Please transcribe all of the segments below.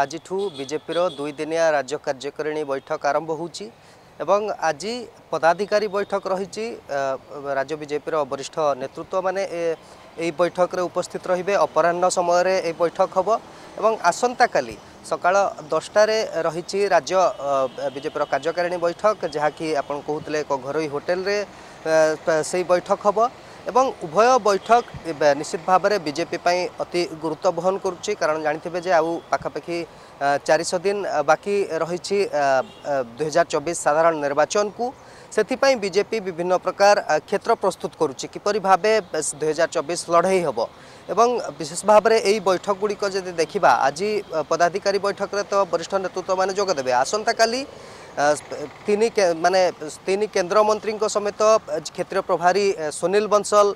ଆଜିଠୁ ବିଜେପିର ଦୁଇଦିନିଆ ରାଜ୍ୟ କାର୍ଯ୍ୟକାରିଣୀ ବୈଠକ ଆରମ୍ଭ ହେଉଛି ଏବଂ ଆଜି ପଦାଧିକାରୀ ବୈଠକ ରହିଛି ରାଜ୍ୟ ବିଜେପିର ବରିଷ୍ଠ ନେତୃତ୍ୱମାନେ ଏହି ବୈଠକରେ ଉପସ୍ଥିତ ରହିବେ ଅପରାହ୍ନ ସମୟରେ ଏହି ବୈଠକ ହେବ ଏବଂ ଆସନ୍ତାକାଲି ସକାଳ ଦଶଟାରେ ରହିଛି ରାଜ୍ୟ ବିଜେପିର କାର୍ଯ୍ୟକାରିଣୀ ବୈଠକ ଯାହାକି ଆପଣ କହୁଥିଲେ ଏକ ଘରୋଇ ହୋଟେଲରେ ସେହି ବୈଠକ ହେବ এবং উভয় বৈঠক নিশ্চিত ভাবে বিজেপি পাই অতি গুরুত্ব বহন করুচি কারণ জাঁথিবে যে আউ পাখাপাখি চারিশ দিন বাকি রয়েছে দুই হাজার চবিশ সাধারণ নির্বাচনকু ସେଥିପାଇଁ ବିଜେପି ବିଭିନ୍ନ ପ୍ରକାର କ୍ଷେତ୍ର ପ୍ରସ୍ତୁତ କରୁଛି କିପରି ଭାବେ ଦୁଇହଜାର ଚବିଶ ଲଢ଼େଇ ହେବ ଏବଂ ବିଶେଷ ଭାବରେ ଏହି ବୈଠକ ଗୁଡ଼ିକ ଯଦି ଦେଖିବା ଆଜି ପଦାଧିକାରୀ ବୈଠକରେ ତ ବରିଷ୍ଠ ନେତୃତ୍ୱମାନେ ଯୋଗଦେବେ ଆସନ୍ତାକାଲି ତିନି ମାନେ ତିନି କେନ୍ଦ୍ରମନ୍ତ୍ରୀଙ୍କ ସମେତ କ୍ଷେତ୍ରୀୟ ପ୍ରଭାରୀ ସୁନୀଲ ବଂଶଲ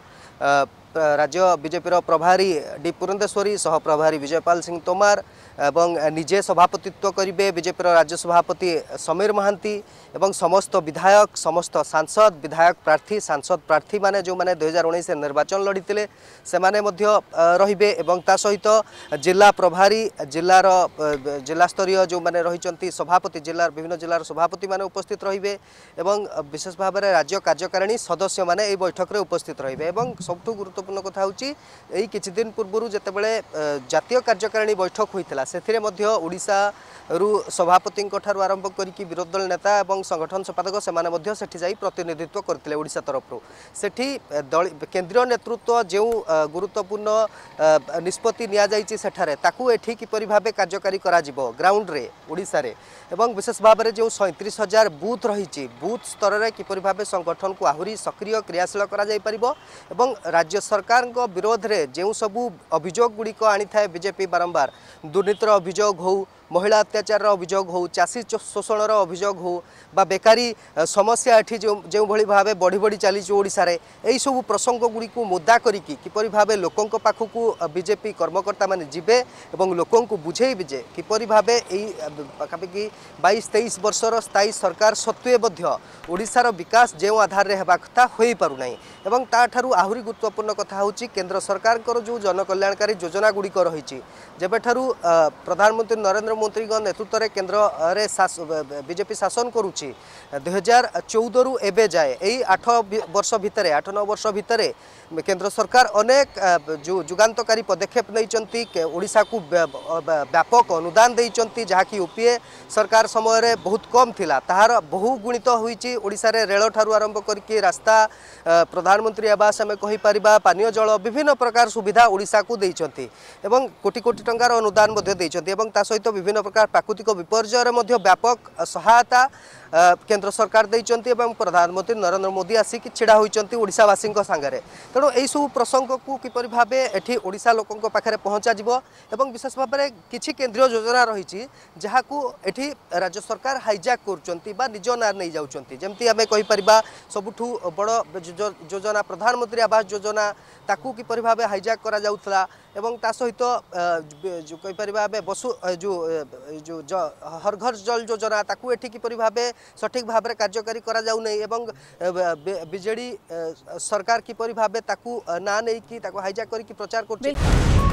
রাজ্য বিজেপির প্রভারী ডি পুরন্দেশ্বরী সহ প্রভারী বিজয়পাল সিং তোমার এবং নিজে সভাপতিত্ব করবে বিজেপির রাজ্য সভাপতি সমীর মহান্তি এবং সমস্ত বিধায়ক সমস্ত সাংসদ বিধায়ক প্রার্থী সাংসদ প্রার্থী মানে যে দুই হাজার উনিশে নির্বাচন লড়িলে সে রহবে এবং তা সহ জেলা প্রভারী জেলার জেলাস্তরীয় যে রয়েছেন সভাপতি জেলার বিভিন্ন জেলার সভাপতি মানে উপস্থিত রহবে এবং বিশেষ ভাবে রাজ্য কার্যকারিণী সদস্য মানে এই বৈঠকের উপস্থিত রহবে এবং সবু গুরুত্ব ଗୁରୁତ୍ୱପୂର୍ଣ୍ଣ କଥା ହେଉଛି ଏଇ କିଛି ଦିନ ପୂର୍ବରୁ ଯେତେବେଳେ ଜାତୀୟ କାର୍ଯ୍ୟକାରିଣୀ ବୈଠକ ହୋଇଥିଲା ସେଥିରେ ମଧ୍ୟ ଓଡ଼ିଶାରୁ ସଭାପତିଙ୍କଠାରୁ ଆରମ୍ଭ କରିକି ବିରୋଧୀ ଦଳ ନେତା ଏବଂ ସଂଗଠନ ସମ୍ପାଦକ ସେମାନେ ମଧ୍ୟ ସେଠି ଯାଇ ପ୍ରତିନିଧିତ୍ୱ କରିଥିଲେ ଓଡ଼ିଶା ତରଫରୁ ସେଠି କେନ୍ଦ୍ରୀୟ ନେତୃତ୍ୱ ଯେଉଁ ଗୁରୁତ୍ୱପୂର୍ଣ୍ଣ ନିଷ୍ପତ୍ତି ନିଆଯାଇଛି ସେଠାରେ ତାକୁ ଏଠି କିପରି ଭାବେ କାର୍ଯ୍ୟକାରୀ କରାଯିବ ଗ୍ରାଉଣ୍ଡରେ ଓଡ଼ିଶାରେ ଏବଂ ବିଶେଷ ଭାବରେ ଯେଉଁ ସଇଁତିରିଶ ହଜାର ବୁଥ୍ ରହିଛି ବୁଥ୍ ସ୍ତରରେ କିପରି ଭାବେ ସଂଗଠନକୁ ଆହୁରି ସକ୍ରିୟ କ୍ରିୟାଶୀଳ କରାଯାଇପାରିବ ଏବଂ ରାଜ୍ୟ सरकार विरोध में जो सब अभोग गुड़िक आनी थाए बीजेपी बारंबार दुर्नीतिर अभोग हो ମହିଳା ଅତ୍ୟାଚାରର ଅଭିଯୋଗ ହେଉ ଚାଷୀ ଶୋଷଣର ଅଭିଯୋଗ ହେଉ ବା ବେକାରୀ ସମସ୍ୟା ଏଠି ଯେଉଁ ଯେଉଁଭଳି ଭାବେ ବଢ଼ି ବଢ଼ି ଚାଲିଛି ଓଡ଼ିଶାରେ ଏହିସବୁ ପ୍ରସଙ୍ଗଗୁଡ଼ିକୁ ମୁଦା କରିକି କିପରି ଭାବେ ଲୋକଙ୍କ ପାଖକୁ ବିଜେପି କର୍ମକର୍ତ୍ତାମାନେ ଯିବେ ଏବଂ ଲୋକଙ୍କୁ ବୁଝେଇବେ ଯେ କିପରି ଭାବେ ଏଇ ପାଖାପାଖି বাইশ তেইশ বর্ষর স্থায়ী সরকার সত্ত্বে মধ্য ওড়শার বিকাশ যে আধারে হওয়া কথা হয়ে পু না এবং তাঠার আহরি গুরুত্বপূর্ণ কথা হচ্ছে কেন্দ্র সরকারকর যে জনকল্যাণকারী যোজনাগুড়ি রয়েছে যেবেঠার প্রধানমন্ত্রী নরেন্দ্র କେନ୍ଦ୍ରମନ୍ତ୍ରୀଙ୍କ ନେତୃତ୍ୱରେ କେନ୍ଦ୍ରରେ ବିଜେପି ଶାସନ କରୁଛି ଦୁଇହଜାର ଚଉଦରୁ ଏବେ ଯାଏ ଏଇ ଆଠ ବର୍ଷ ଭିତରେ ଆଠ ନଅ ବର୍ଷ ଭିତରେ କେନ୍ଦ୍ର ସରକାର ଅନେକ ଯୁଗାନ୍ତକାରୀ ପଦକ୍ଷେପ ନେଇଛନ୍ତି ଓଡ଼ିଶାକୁ ବ୍ୟାପକ ଅନୁଦାନ ଦେଇଛନ୍ତି ଯାହାକି ୟୁପିଏ ସରକାର ସମୟରେ ବହୁତ କମ୍ ଥିଲା ତାହାର ବହୁ ଗୁଣିତ ହୋଇଛି ଓଡ଼ିଶାରେ ରେଳଠାରୁ ଆରମ୍ଭ କରିକି ରାସ୍ତା ପ୍ରଧାନମନ୍ତ୍ରୀ ଆବାସ ଆମେ କହିପାରିବା ପାନୀୟ ଜଳ ବିଭିନ୍ନ ପ୍ରକାର ସୁବିଧା ଓଡ଼ିଶାକୁ ଦେଇଛନ୍ତି ଏବଂ କୋଟି କୋଟି ଟଙ୍କାର ଅନୁଦାନ ମଧ୍ୟ ଦେଇଛନ୍ତି ଏବଂ ତା ସହିତ বিভিন্ন প্রকার প্রাকৃতিক বিপর্যয়ের মধ্যে ব্যাপক সহায়তা কেন্দ্র সরকার দিয়েছেন এবং প্রধানমন্ত্রী নরেন্দ্র মোদি আসিকি ছিড়া হয়েছেন ওড়শাবাসী সাগরে তেমন এইসব প্রসঙ্গকু কিপর ভাবে এটি ওড়শা লোক পাখে পৌঁছাযিব এবং বিশেষ ভাবে কিছু কেন্দ্রীয় যোজনা রয়েছে যা এটি রাজ্য সরকার হাইজাক করছেন বা নিজ না নিয়ে যাচ্ছেন যেমি আমি কইপার সবুঠু বড় যোজনা প্রধানমন্ত্রী আবাস যোজনা তাকে কিপর ভাবে হাইজাক করা যাওয়া এবং তা সহিত কইপার আমি বসু যে जो हर घर जल योजना ताकू एठी किपरि भाव सठिक भाव कार्यकारी करजे सरकार किपरि भाव ना नहीं कि हाइजैक कर प्रचार कर